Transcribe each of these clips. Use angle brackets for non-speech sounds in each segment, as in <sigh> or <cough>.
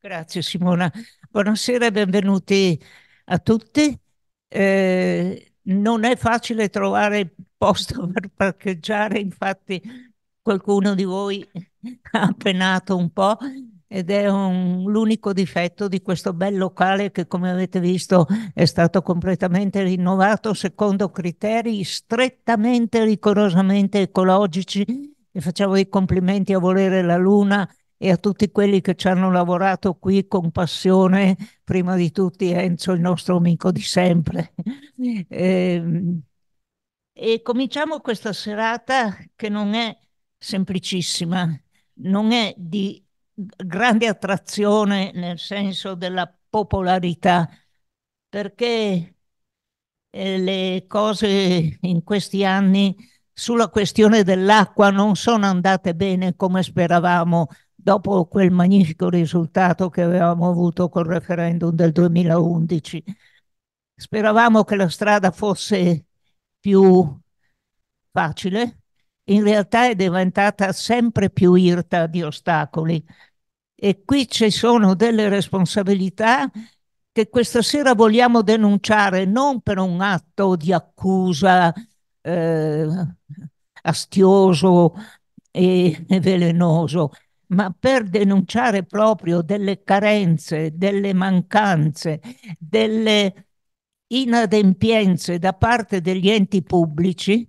Grazie Simona. Buonasera e benvenuti a tutti. Eh, non è facile trovare posto <laughs> per parcheggiare, infatti qualcuno di voi <laughs> ha penato un po' ed è l'unico difetto di questo bel locale che come avete visto è stato completamente rinnovato secondo criteri strettamente rigorosamente ecologici e facciamo i complimenti a volere la luna e a tutti quelli che ci hanno lavorato qui con passione, prima di tutti Enzo, il nostro amico di sempre. <laughs> e, ehm, e cominciamo questa serata che non è semplicissima, non è di grande attrazione nel senso della popolarità, perché eh, le cose in questi anni sulla questione dell'acqua non sono andate bene come speravamo dopo quel magnifico risultato che avevamo avuto col referendum del 2011. Speravamo che la strada fosse più facile, in realtà è diventata sempre più irta di ostacoli e qui ci sono delle responsabilità che questa sera vogliamo denunciare non per un atto di accusa eh, astioso e velenoso, ma per denunciare proprio delle carenze, delle mancanze, delle inadempienze da parte degli enti pubblici,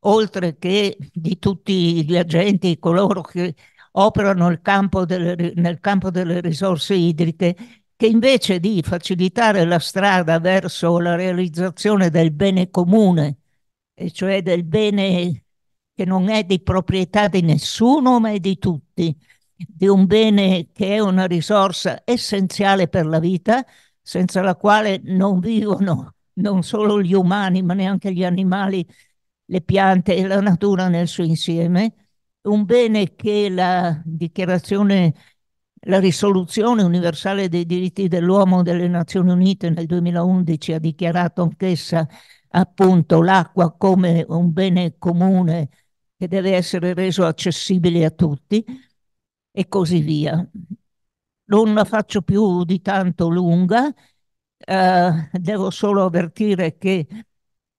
oltre che di tutti gli agenti, coloro che operano nel campo delle, nel campo delle risorse idriche, che invece di facilitare la strada verso la realizzazione del bene comune, e cioè del bene che non è di proprietà di nessuno ma è di tutti, di un bene che è una risorsa essenziale per la vita, senza la quale non vivono non solo gli umani ma neanche gli animali, le piante e la natura nel suo insieme, un bene che la dichiarazione la risoluzione universale dei diritti dell'uomo delle Nazioni Unite nel 2011 ha dichiarato anch'essa appunto l'acqua come un bene comune che deve essere reso accessibile a tutti e così via. Non la faccio più di tanto lunga, eh, devo solo avvertire che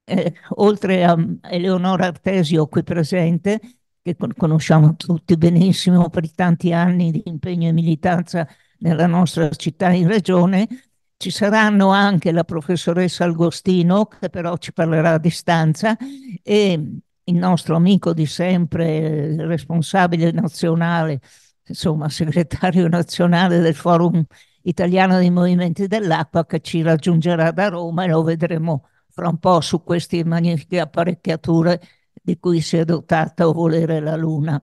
eh, oltre a Eleonora Artesio qui presente, che con conosciamo tutti benissimo per i tanti anni di impegno e militanza nella nostra città in regione, ci saranno anche la professoressa Algostino, che però ci parlerà a distanza, e il nostro amico di sempre, il responsabile nazionale, insomma <laughs> segretario nazionale del Forum Italiano dei Movimenti dell'Acqua, che ci raggiungerà da Roma e lo vedremo fra un po' su queste magnifiche apparecchiature di cui si è dotata o volere la Luna.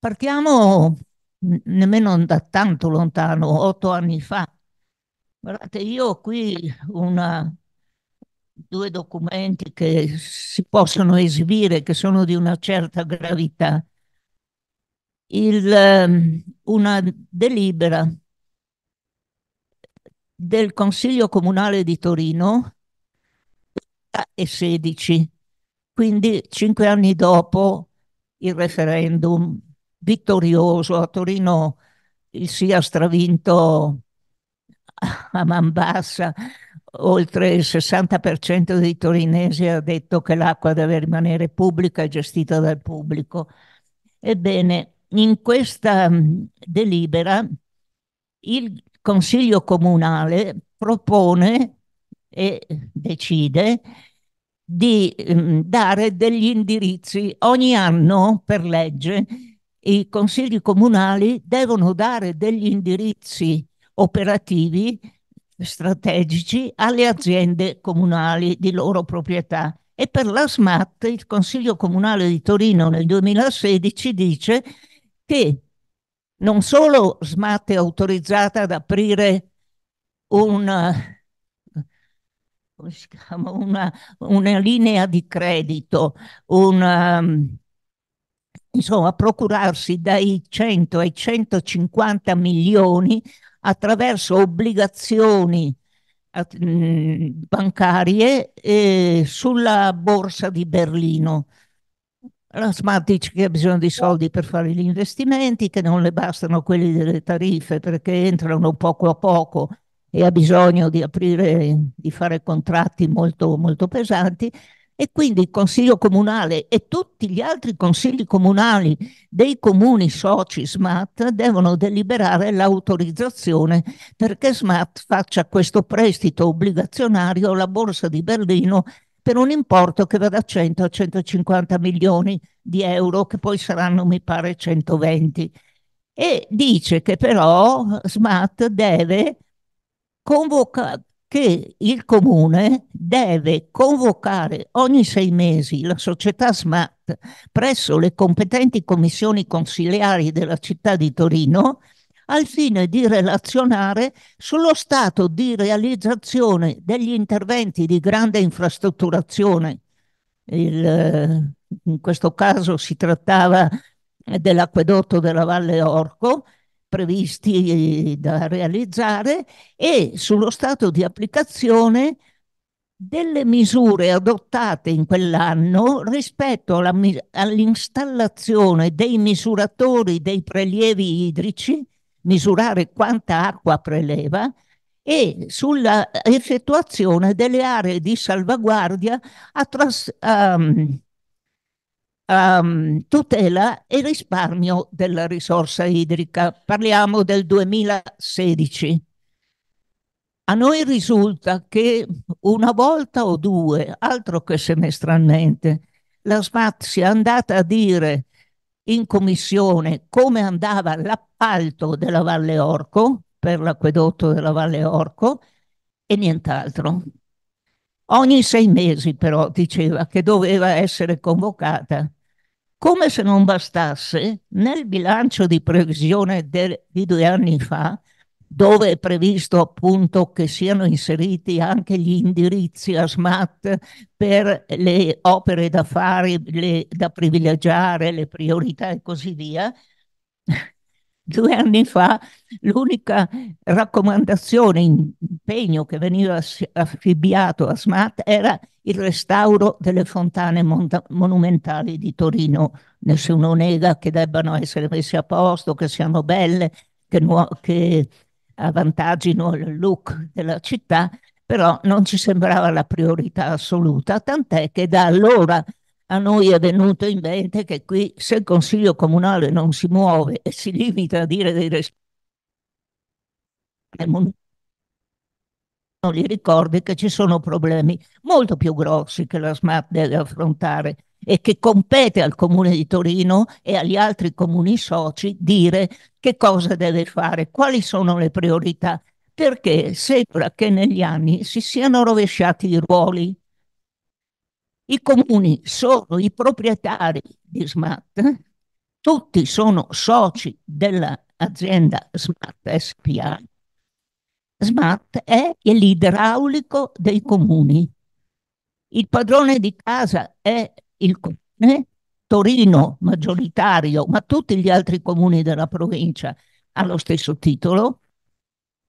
Partiamo nemmeno da tanto lontano, otto anni fa. Guardate, io ho qui una due documenti che si possono esibire, che sono di una certa gravità, il, ehm, una delibera del Consiglio Comunale di Torino e quindi cinque anni dopo il referendum vittorioso a Torino il sì ha stravinto a man bassa Oltre il 60% dei torinesi ha detto che l'acqua deve rimanere pubblica e gestita dal pubblico. Ebbene, in questa mm, delibera il Consiglio Comunale propone e decide di mm, dare degli indirizzi. Ogni anno, per legge, i consigli comunali devono dare degli indirizzi operativi strategici alle aziende comunali di loro proprietà. E per la SMAT il Consiglio Comunale di Torino nel 2016 dice che non solo SMAT è autorizzata ad aprire una, chiama, una, una linea di credito, una, insomma, procurarsi dai 100 ai 150 milioni attraverso obbligazioni mm, bancarie eh, sulla borsa di Berlino. La Smart dice che ha bisogno di soldi per fare gli investimenti, che non le bastano quelli delle tariffe perché entrano poco a poco e ha bisogno di aprire, di fare contratti molto, molto pesanti e quindi il Consiglio Comunale e tutti gli altri consigli comunali dei comuni soci SMAT devono deliberare l'autorizzazione perché SMAT faccia questo prestito obbligazionario alla Borsa di Berlino per un importo che va da 100 a 150 milioni di euro, che poi saranno, mi pare, 120. E dice che però SMAT deve convocare che il comune deve convocare ogni sei mesi la società SMAT presso le competenti commissioni consiliari della città di Torino al fine di relazionare sullo stato di realizzazione degli interventi di grande infrastrutturazione. Il, in questo caso si trattava dell'acquedotto della Valle Orco, previsti eh, da realizzare e sullo stato di applicazione delle misure adottate in quell'anno rispetto all'installazione dei misuratori dei prelievi idrici, misurare quanta acqua preleva, e sulla effettuazione delle aree di salvaguardia a, tras- a, um, tutela e risparmio della risorsa idrica. Parliamo del 2016. A noi risulta che una volta o due, altro che semestralmente, la SMAT sia andata a dire in commissione come andava l'appalto della Valle Orco, per l'acquedotto della Valle Orco, e nient'altro. Ogni sei mesi però diceva che doveva essere convocata come se non bastasse, nel bilancio di previsione de- di due anni fa, dove è previsto appunto che siano inseriti anche gli indirizzi a SMAT per le opere da fare, le, da privilegiare, le priorità e così via, <laughs> due anni fa l'unica raccomandazione, impegno che veniva affibbiato a SMAT era il restauro delle fontane monumentali di Torino. Nessuno nega che debbano essere messe a posto, che siano belle, che, nu- che avvantaggino il look della città, però non ci sembrava la priorità assoluta, tant'è che da allora a noi è venuto in mente che qui se il Consiglio Comunale non si muove e si limita a dire dei responsabili non li ricordi che ci sono problemi molto più grossi che la SMAP deve affrontare e che compete al Comune di Torino e agli altri comuni soci dire che cosa deve fare, quali sono le priorità, perché sembra che negli anni si siano rovesciati i ruoli. I comuni sono i proprietari di SMAT, tutti sono soci dell'azienda SMAT SPA, Smart è l'idraulico dei comuni. Il padrone di casa è il comune, eh, Torino maggioritario, ma tutti gli altri comuni della provincia hanno lo stesso titolo,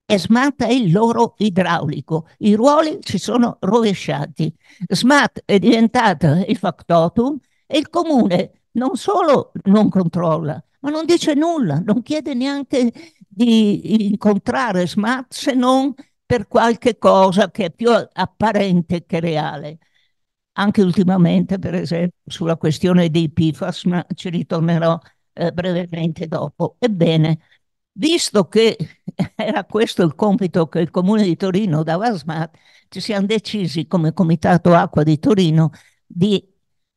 e Smart è il loro idraulico. I ruoli si sono rovesciati. Smart è diventato il factotum e il comune non solo non controlla, ma non dice nulla, non chiede neanche di incontrare Smart se non per qualche cosa che è più apparente che reale. Anche ultimamente, per esempio, sulla questione dei PFAS, ma ci ritornerò eh, brevemente dopo. Ebbene, visto che <laughs> era questo il compito che il Comune di Torino dava a SMAT, ci siamo decisi come Comitato Acqua di Torino di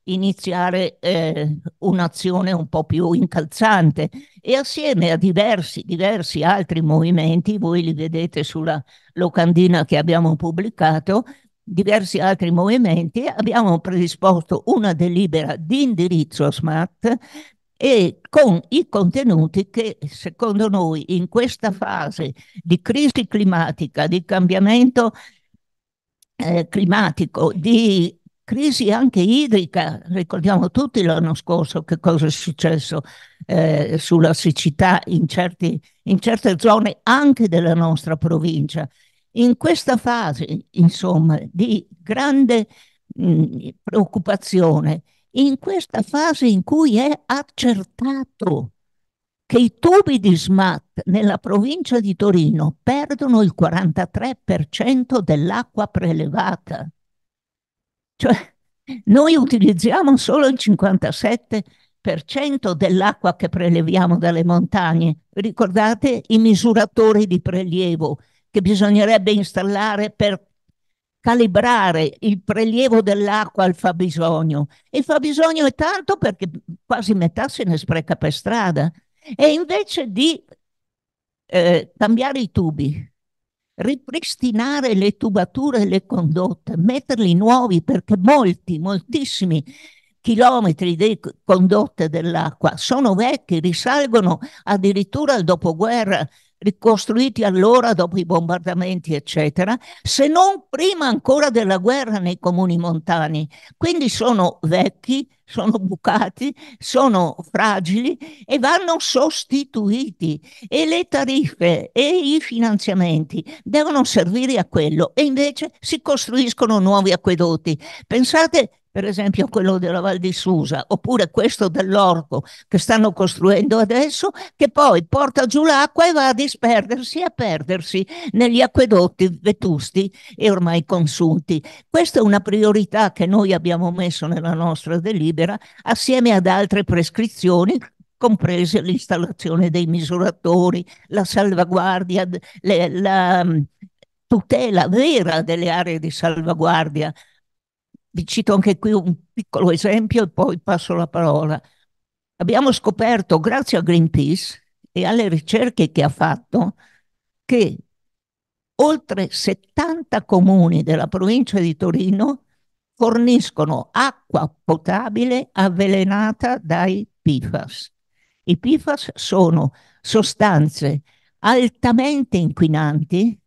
iniziare eh, un'azione un po' più incalzante e assieme a diversi, diversi altri movimenti, voi li vedete sulla locandina che abbiamo pubblicato, diversi altri movimenti, abbiamo predisposto una delibera di indirizzo SMART e con i contenuti che secondo noi in questa fase di crisi climatica, di cambiamento eh, climatico, di crisi anche idrica, ricordiamo tutti l'anno scorso che cosa è successo eh, sulla siccità in, certi, in certe zone anche della nostra provincia. In questa fase, insomma, di grande mh, mm, preoccupazione, in questa fase in cui è accertato che i tubi di SMAT nella provincia di Torino perdono il 43% dell'acqua prelevata cioè, noi utilizziamo solo il 57% dell'acqua che preleviamo dalle montagne. Ricordate i misuratori di prelievo che bisognerebbe installare per calibrare il prelievo dell'acqua al fabbisogno. Il fabbisogno è tanto perché quasi metà se ne spreca per strada. E invece di eh, cambiare i tubi, ripristinare le tubature e le condotte, metterli nuovi perché molti, moltissimi chilometri di condotte dell'acqua sono vecchi, risalgono addirittura al dopoguerra ricostruiti allora dopo i bombardamenti, eccetera, se non prima ancora della guerra nei comuni montani. Quindi sono vecchi, sono bucati, sono fragili e vanno sostituiti e le tariffe e i finanziamenti devono servire a quello e invece si costruiscono nuovi acquedotti. Pensate per esempio quello della Val di Susa, oppure questo dell'Orco che stanno costruendo adesso, che poi porta giù l'acqua e va a disperdersi e a perdersi negli acquedotti vetusti e ormai consunti. Questa è una priorità che noi abbiamo messo nella nostra delibera assieme ad altre prescrizioni comprese l'installazione dei misuratori, la salvaguardia, le, la mm, tutela vera delle aree di salvaguardia, vi cito anche qui un piccolo esempio e poi passo la parola. Abbiamo scoperto, grazie a Greenpeace e alle ricerche che ha fatto, che oltre 70 comuni della provincia di Torino forniscono acqua potabile avvelenata dai PFAS. I PFAS sono sostanze altamente inquinanti,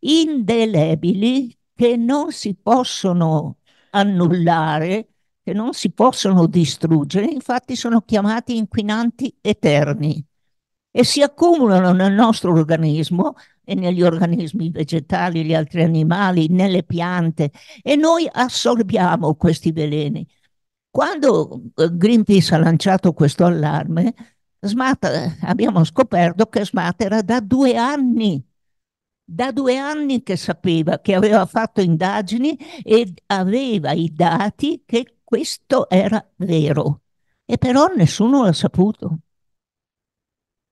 indelebili, che non si possono annullare, che non si possono distruggere, infatti sono chiamati inquinanti eterni e si accumulano nel nostro organismo e negli organismi vegetali, gli altri animali, nelle piante e noi assorbiamo questi veleni. Quando eh, Greenpeace ha lanciato questo allarme, Smart, abbiamo scoperto che Smart era da due anni da due anni che sapeva che aveva fatto indagini e aveva i dati che questo era vero. E però nessuno l'ha saputo.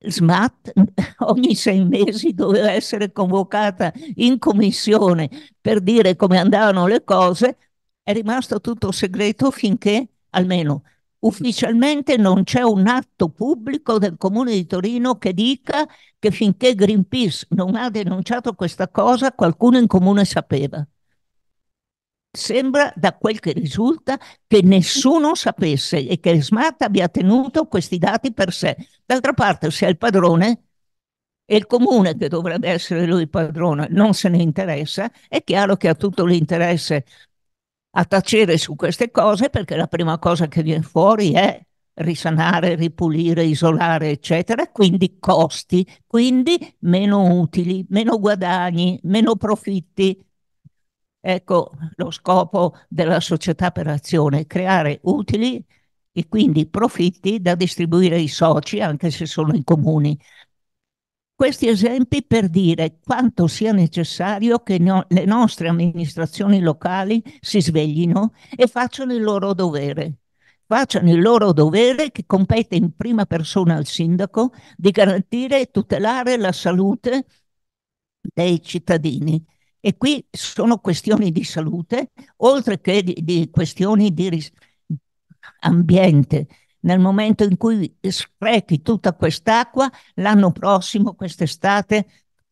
SMAT <laughs> ogni sei mesi doveva essere convocata in commissione per dire come andavano le cose, è rimasto tutto segreto finché almeno Ufficialmente non c'è un atto pubblico del Comune di Torino che dica che finché Greenpeace non ha denunciato questa cosa, qualcuno in comune sapeva. Sembra, da quel che risulta, che nessuno sapesse e che Smart abbia tenuto questi dati per sé. D'altra parte, se è il padrone, e il comune che dovrebbe essere lui il padrone non se ne interessa, è chiaro che ha tutto l'interesse a tacere su queste cose perché la prima cosa che viene fuori è risanare, ripulire, isolare, eccetera, quindi costi, quindi meno utili, meno guadagni, meno profitti. Ecco lo scopo della società per azione, creare utili e quindi profitti da distribuire ai soci, anche se sono in comuni. Questi esempi per dire quanto sia necessario che no, le nostre amministrazioni locali si sveglino e facciano il loro dovere. Facciano il loro dovere che compete in prima persona al sindaco di garantire e tutelare la salute dei cittadini. E qui sono questioni di salute, oltre che di, di questioni di ambiente, nel momento in cui sprechi tutta quest'acqua, l'anno prossimo, quest'estate,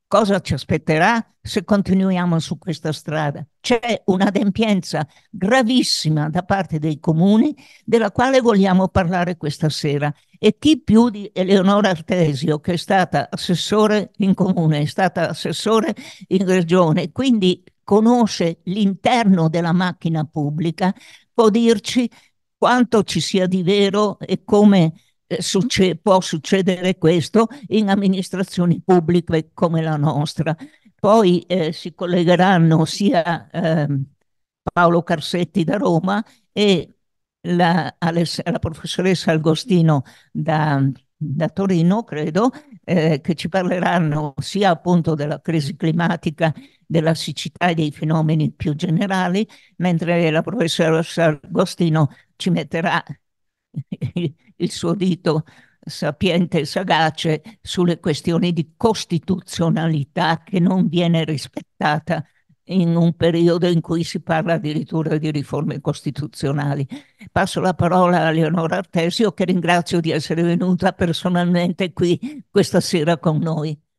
cosa ci aspetterà se continuiamo su questa strada? C'è un'adempienza gravissima da parte dei comuni della quale vogliamo parlare questa sera e chi più di Eleonora Artesio che è stata assessore in comune, è stata assessore in regione, quindi conosce l'interno della macchina pubblica, può dirci quanto ci sia di vero e come eh, succe- può succedere questo in amministrazioni pubbliche come la nostra. Poi eh, si collegheranno sia eh, Paolo Carsetti da Roma e la, la professoressa Agostino da da Torino, credo, eh, che ci parleranno sia appunto della crisi climatica, della siccità e dei fenomeni più generali, mentre la professoressa Agostino ci metterà il suo dito sapiente e sagace sulle questioni di costituzionalità che non viene rispettata in un periodo in cui si parla addirittura di riforme costituzionali. Passo la parola a Leonora Artesio che ringrazio di essere venuta personalmente qui questa sera con noi.